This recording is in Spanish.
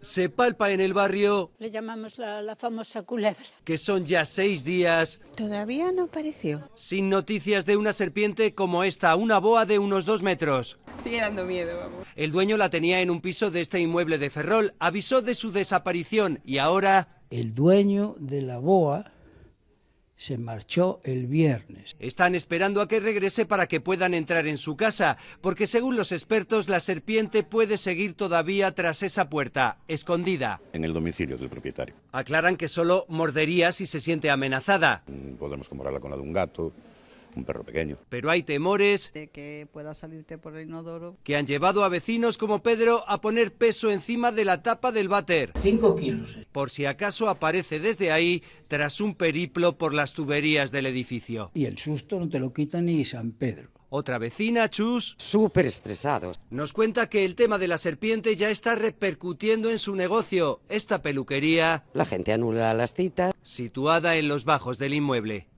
se palpa en el barrio. Le llamamos la, famosa culebra. Que son ya seis días. Todavía no apareció. Sin noticias de una serpiente como esta, una boa de unos dos metros. Sigue dando miedo, vamos. El dueño la tenía en un piso de este inmueble de Ferrol, avisó de su desaparición y ahora. El dueño de la boa se marchó el viernes. Están esperando a que regrese para que puedan entrar en su casa, porque según los expertos la serpiente puede seguir todavía tras esa puerta, escondida. En el domicilio del propietario. Aclaran que solo mordería si se siente amenazada. Mm, podemos compararla con la de un gato, un perro pequeño. Pero hay temores de que pueda salirte por el inodoro que han llevado a vecinos como Pedro a poner peso encima de la tapa del váter. ...cinco kilos. Eh. Por si acaso aparece desde ahí tras un periplo por las tuberías del edificio. Y el susto no te lo quita ni San Pedro. Otra vecina, Chus. Súper estresados. Nos cuenta que el tema de la serpiente ya está repercutiendo en su negocio, esta peluquería. La gente anula las citas. Situada en los bajos del inmueble.